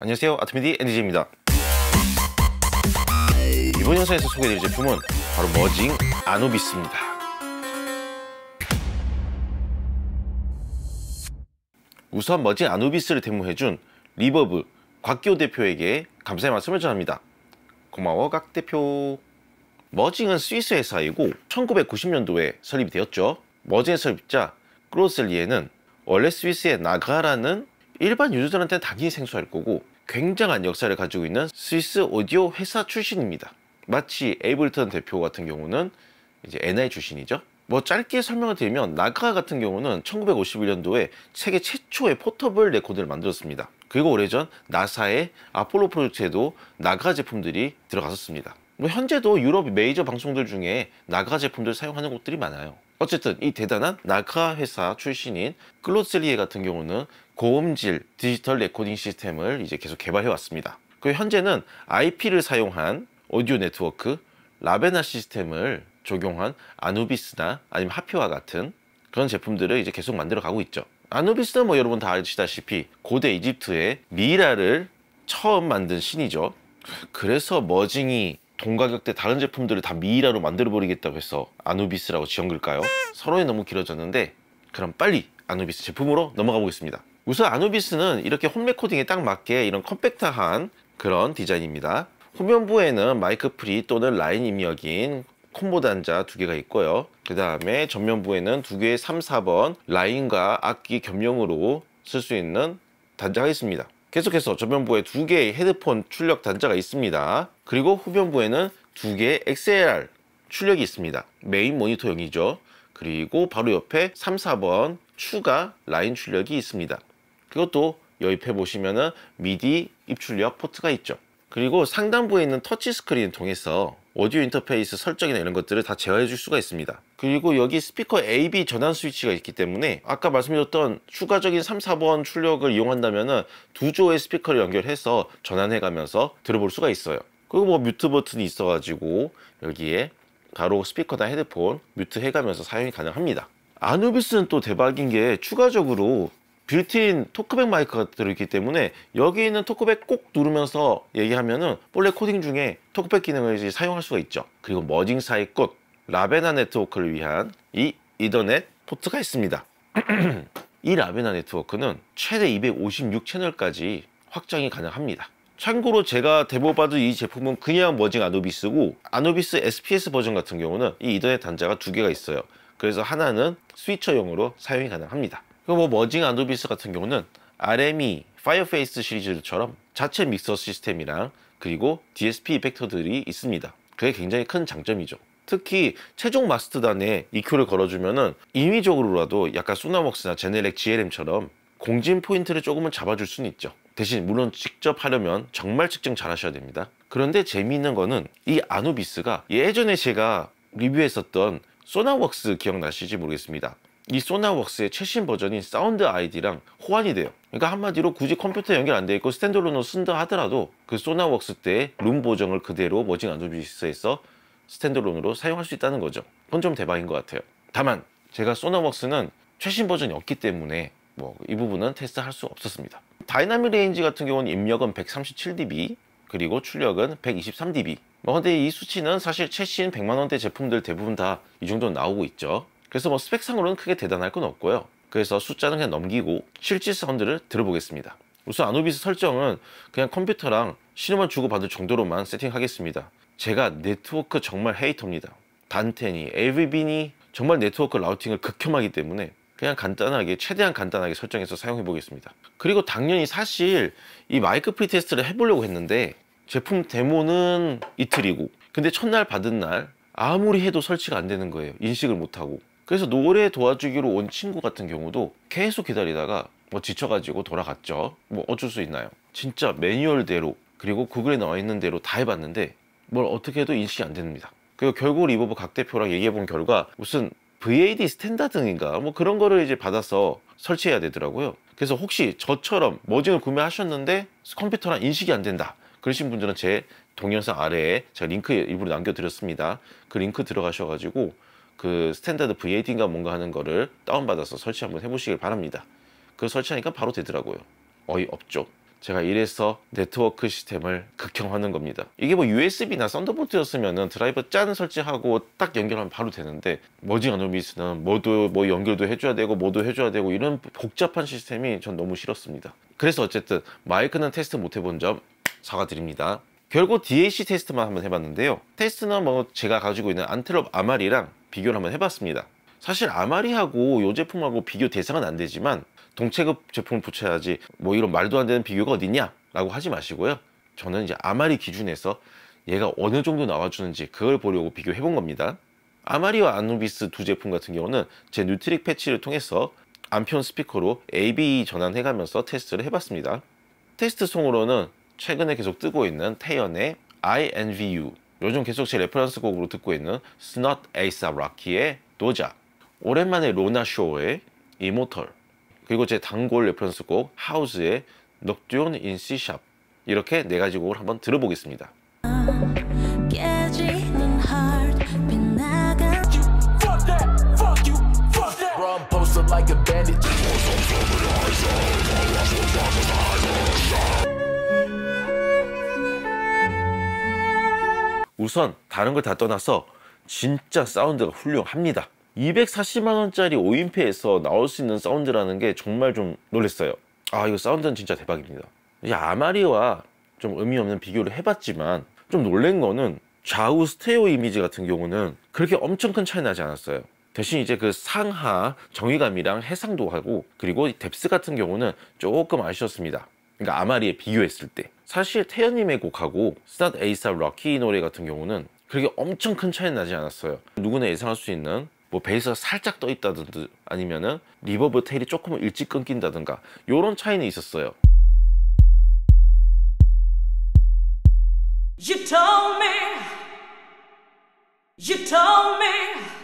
안녕하세요 아트미디 엔디지입니다 이번 영상에서 소개해드릴 제품은 바로 머징 아노비스입니다 우선 머징 아노비스를 데모해준 리버브 곽기호 대표에게 감사의 말씀을 전합니다 고마워 각 대표 머징은 스위스 회사이고 1990년도에 설립이 되었죠 머징의 설립자 크로셀리에는 원래 스위스의 나가라는 일반 유저들한테는 당연히 생소할 거고 굉장한 역사를 가지고 있는 스위스 오디오 회사 출신입니다. 마치 에이블턴 대표 같은 경우는 이제 NI 출신이죠. 뭐 짧게 설명을 드리면 나카 같은 경우는 1951년도에 세계 최초의 포터블 레코드를 만들었습니다. 그리고 오래전 나사의 아폴로 프로젝트에도 나카 제품들이 들어갔었습니다. 뭐 현재도 유럽 메이저 방송들 중에 나카 제품들 을 사용하는 곳들이 많아요. 어쨌든 이 대단한 나카 회사 출신인 클로스리에 같은 경우는 고음질 디지털 레코딩 시스템을 이제 계속 개발해 왔습니다. 그 현재는 IP를 사용한 오디오 네트워크 라베나 시스템을 적용한 아누비스나 아니면 하피와 같은 그런 제품들을 이제 계속 만들어 가고 있죠. 아누비스는 뭐 여러분 다 아시다시피 고대 이집트의 미이라를 처음 만든 신이죠. 그래서 머징이 동가격대 다른 제품들을 다 미이라로 만들어 버리겠다고 해서 아누비스라고 지은 걸까요? 서론이 너무 길어졌는데 그럼 빨리 아누비스 제품으로 넘어가 보겠습니다. 우선 아누비스는 이렇게 홈레코딩에 딱 맞게 이런 컴팩트한 그런 디자인입니다. 후면부에는 마이크 프리 또는 라인 입력인 콤보 단자 두 개가 있고요. 그 다음에 전면부에는 두 개의 3, 4번 라인과 악기 겸용으로 쓸 수 있는 단자가 있습니다. 계속해서 전면부에 두 개의 헤드폰 출력 단자가 있습니다. 그리고 후면부에는 두 개의 XLR 출력이 있습니다. 메인 모니터용이죠. 그리고 바로 옆에 3, 4번 추가 라인 출력이 있습니다. 그것도 여입해 보시면은 미디 입출력 포트가 있죠. 그리고 상단부에 있는 터치 스크린 을 통해서 오디오 인터페이스 설정이나 이런 것들을 다 제어해 줄 수가 있습니다 그리고 여기 스피커 AB 전환 스위치가 있기 때문에 아까 말씀드렸던 추가적인 3, 4번 출력을 이용한다면 은두 조의 스피커를 연결해서 전환해 가면서 들어볼 수가 있어요 그리고 뭐 뮤트 버튼이 있어 가지고 여기에 바로 스피커나 헤드폰 뮤트 해가면서 사용이 가능합니다 아누비스는 또 대박인 게 추가적으로 빌트인 토크백 마이크가 들어있기 때문에 여기 있는 토크백 꼭 누르면서 얘기하면은 본래 코딩 중에 토크백 기능을 이제 사용할 수가 있죠. 그리고 머징 사이 꽃 라베나 네트워크를 위한 이 이더넷 포트가 있습니다. 이 라베나 네트워크는 최대 256 채널까지 확장이 가능합니다. 참고로 제가 데모 받은 이 제품은 그냥 머징 아노비스고 아노비스 SPS 버전 같은 경우는 이 이더넷 단자가 두 개가 있어요. 그래서 하나는 스위처용으로 사용이 가능합니다. 그리고 뭐 머징 아누비스 같은 경우는 RME 파이어페이스 시리즈처럼 자체 믹서 시스템이랑 그리고 DSP 이펙터들이 있습니다. 그게 굉장히 큰 장점이죠. 특히 최종 마스터단에 EQ를 걸어주면은 인위적으로라도 약간 소나웍스나 제네렉 GLM처럼 공진 포인트를 조금은 잡아줄 수는 있죠. 대신 물론 직접 하려면 정말 측정 잘 하셔야 됩니다. 그런데 재미있는 거는 이 아누비스가 예전에 제가 리뷰했었던 소나웍스 기억나시지 모르겠습니다. 이 소나웍스의 최신 버전인 사운드 아이디랑 호환이 돼요 그러니까 한마디로 굳이 컴퓨터 연결 안 돼 있고 스탠드로으 쓴다 하더라도 그 소나웍스 때 룸 보정을 그대로 머징 안드로비스에서 스탠드론으로 사용할 수 있다는 거죠 그건 좀 대박인 것 같아요 다만 제가 소나웍스는 최신 버전이 없기 때문에 뭐 이 부분은 테스트할 수 없었습니다 다이나믹 레인지 같은 경우는 입력은 137dB 그리고 출력은 123dB 뭐 근데 이 수치는 사실 최신 100만원대 제품들 대부분 다 이 정도 나오고 있죠 그래서 뭐 스펙상으로는 크게 대단할 건 없고요. 그래서 숫자는 그냥 넘기고 실제 사운드를 들어보겠습니다. 우선 아노비스 설정은 그냥 컴퓨터랑 신호만 주고받을 정도로만 세팅하겠습니다. 제가 네트워크 정말 헤이터입니다. 단테니, 에이비니 정말 네트워크 라우팅을 극혐하기 때문에 그냥 간단하게 최대한 간단하게 설정해서 사용해 보겠습니다 그리고 당연히 사실 이 마이크 프리테스트를 해보려고 했는데 제품 데모는 이틀이고 근데 첫날 받은 날 아무리 해도 설치가 안 되는 거예요 인식을 못하고 그래서 노래 도와주기로 온 친구 같은 경우도 계속 기다리다가 뭐 지쳐가지고 돌아갔죠. 뭐 어쩔 수 있나요? 진짜 매뉴얼대로 그리고 구글에 나와 있는 대로 다 해봤는데 뭘 어떻게 해도 인식이 안 됩니다. 그리고 결국 리버브 각 대표랑 얘기해본 결과 무슨 VAD 스탠다드인가 뭐 그런 거를 이제 받아서 설치해야 되더라고요. 그래서 혹시 저처럼 머징을 구매하셨는데 컴퓨터랑 인식이 안 된다 그러신 분들은 제 동영상 아래에 제가 링크 일부러 남겨드렸습니다. 그 링크 들어가셔가지고 그 스탠다드 VAD인가 뭔가 하는 거를 다운받아서 설치 한번 해보시길 바랍니다. 그 설치하니까 바로 되더라고요. 어이없죠. 제가 이래서 네트워크 시스템을 극형하는 겁니다. 이게 뭐 USB나 썬더볼트였으면 드라이버 짠 설치하고 딱 연결하면 바로 되는데 머징 아노미스는 모두 뭐 연결도 해줘야 되고 모두 해줘야 되고 이런 복잡한 시스템이 전 너무 싫었습니다. 그래서 어쨌든 마이크는 테스트 못 해본 점 사과드립니다. 결국 DAC 테스트만 한번 해봤는데요. 테스트는 뭐 제가 가지고 있는 안텔롭 아말이랑 비교를 한번 해봤습니다 사실 아마리하고 이 제품하고 비교 대상은 안 되지만 동체급 제품을 붙여야지 뭐 이런 말도 안 되는 비교가 어딨냐 라고 하지 마시고요 저는 이제 아마리 기준에서 얘가 어느 정도 나와주는지 그걸 보려고 비교해 본 겁니다 아마리와 아누비스 두 제품 같은 경우는 제 뉴트릭 패치를 통해서 안편 스피커로 AB 전환해 가면서 테스트를 해봤습니다 테스트송으로는 최근에 계속 뜨고 있는 태연의 I n v u 요즘 계속 제 레퍼런스 곡으로 듣고 있는 스넛 에이사 락키의 도자 오랜만에 로나 쇼의 이모털 그리고 제 단골 레퍼런스 곡 하우스의 녹듀온인시샵 이렇게 네 가지 곡을 한번 들어보겠습니다 우선 다른 걸 다 떠나서 진짜 사운드가 훌륭합니다 240만원짜리 5인패에서 나올 수 있는 사운드라는 게 정말 좀 놀랬어요 아 이거 사운드는 진짜 대박입니다 이 아마리와 좀 의미 없는 비교를 해봤지만 좀 놀란 거는 좌우 스테레오 이미지 같은 경우는 그렇게 엄청 큰 차이 나지 않았어요 대신 이제 그 상하 정의감이랑 해상도하고 그리고 뎁스 같은 경우는 조금 아쉬웠습니다 그러니까 아마리에 비교했을 때 사실 태연님의 곡하고 스타 에이사 럭키 노래 같은 경우는 그렇게 엄청 큰 차이는 나지 않았어요 누구나 예상할 수 있는 뭐 베이스가 살짝 떠 있다든지 아니면은 리버브 테일이 조금 일찍 끊긴다든가 이런 차이는 있었어요 You told me. You told me.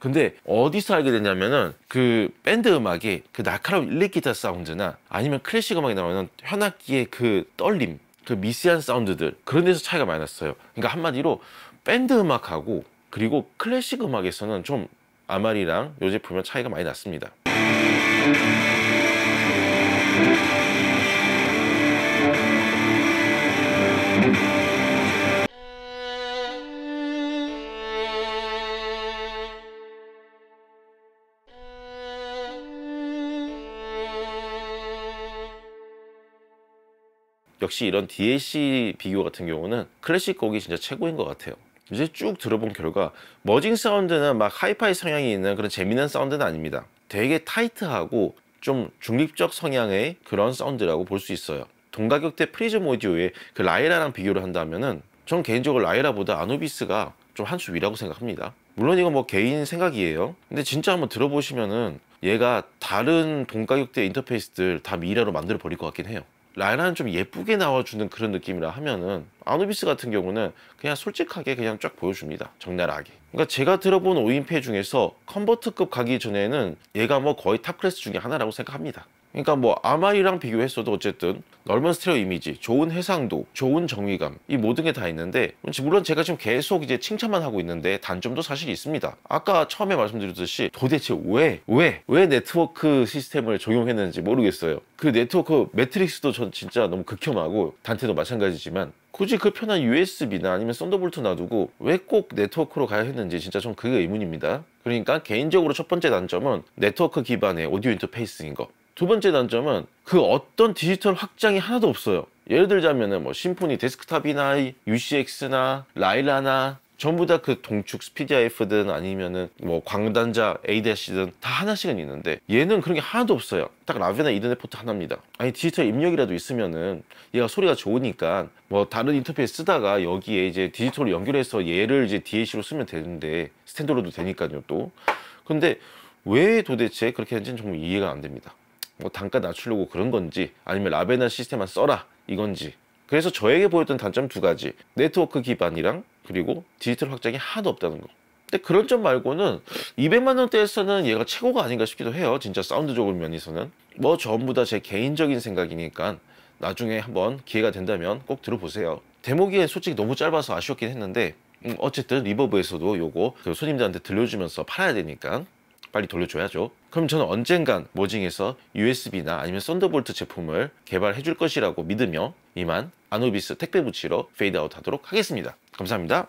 근데 어디서 알게 됐냐면은 그 밴드 음악이 그 날카로운 일렉 기타 사운드나 아니면 클래식 음악이 나오는 현악기의 그 떨림 그 미세한 사운드들 그런 데서 차이가 많이 났어요 그러니까 한마디로 밴드 음악하고 그리고 클래식 음악에서는 좀 아마리랑 요 제품은 차이가 많이 났습니다 역시 이런 DLC 비교 같은 경우는 클래식 곡이 진짜 최고인 것 같아요. 이제 쭉 들어본 결과 머징 사운드는 막 하이파이 성향이 있는 그런 재미난 사운드는 아닙니다. 되게 타이트하고 좀 중립적 성향의 그런 사운드라고 볼 수 있어요. 동가격대 프리즘 오디오의 그 라이라랑 비교를 한다면은 전 개인적으로 라이라보다 아노비스가 좀 한 수 위라고 생각합니다. 물론 이건 뭐 개인 생각이에요. 근데 진짜 한번 들어보시면은 얘가 다른 동가격대 인터페이스들 다 미라로 만들어 버릴 것 같긴 해요. 라인은 좀 예쁘게 나와주는 그런 느낌이라 하면은 아누비스 같은 경우는 그냥 솔직하게 그냥 쫙 보여줍니다 적나라하게 그러니까 제가 들어본 5인패 중에서 컨버트급 가기 전에는 얘가 뭐 거의 탑 클래스 중에 하나라고 생각합니다 그러니까 뭐 아마이랑 비교했어도 어쨌든 넓은 스테레오 이미지, 좋은 해상도, 좋은 정의감 이 모든 게 다 있는데 물론 제가 지금 계속 이제 칭찬만 하고 있는데 단점도 사실 있습니다. 아까 처음에 말씀드렸듯이 도대체 왜, 왜, 왜 네트워크 시스템을 적용했는지 모르겠어요. 그 네트워크 매트릭스도 전 진짜 너무 극혐하고 단테도 마찬가지지만 굳이 그 편한 USB나 아니면 썬더볼트 놔두고 왜 꼭 네트워크로 가야 했는지 진짜 좀 그게 의문입니다. 그러니까 개인적으로 첫 번째 단점은 네트워크 기반의 오디오 인터페이스인 거두 번째 단점은 그 어떤 디지털 확장이 하나도 없어요. 예를 들자면뭐 심포니 데스크탑이나 UCX나 라일라나 전부 다 그 동축 스피디아이프든 아니면은 뭐 광단자 ADAC든 다 하나씩은 있는데 얘는 그런 게 하나도 없어요. 딱라벤나 이더넷 포트 하나입니다. 아니 디지털 입력이라도 있으면은 얘가 소리가 좋으니까 뭐 다른 인터페이스 쓰다가 여기에 이제 디지털로 연결해서 얘를 이제 DAC로 쓰면 되는데 스탠드로도 되니까요 또. 근데 왜 도대체 그렇게 했는지는 정말 이해가 안 됩니다. 뭐 단가 낮추려고 그런 건지 아니면 라베나 시스템만 써라 이건지 그래서 저에게 보였던 단점 두 가지 네트워크 기반이랑 그리고 디지털 확장이 하나도 없다는 거 근데 그런 점 말고는 200만 원대에서는 얘가 최고가 아닌가 싶기도 해요 진짜 사운드적인 면에서는 뭐 전부 다 제 개인적인 생각이니까 나중에 한번 기회가 된다면 꼭 들어보세요 데모기에 솔직히 너무 짧아서 아쉬웠긴 했는데 음, 어쨌든 리버브에서도 요거 그 손님들한테 들려주면서 팔아야 되니까 빨리 돌려줘야죠. 그럼 저는 언젠간 모징에서 USB나 아니면 썬더볼트 제품을 개발해 줄 것이라고 믿으며 이만 아노비스 택배 부치로 페이드아웃 하도록 하겠습니다. 감사합니다.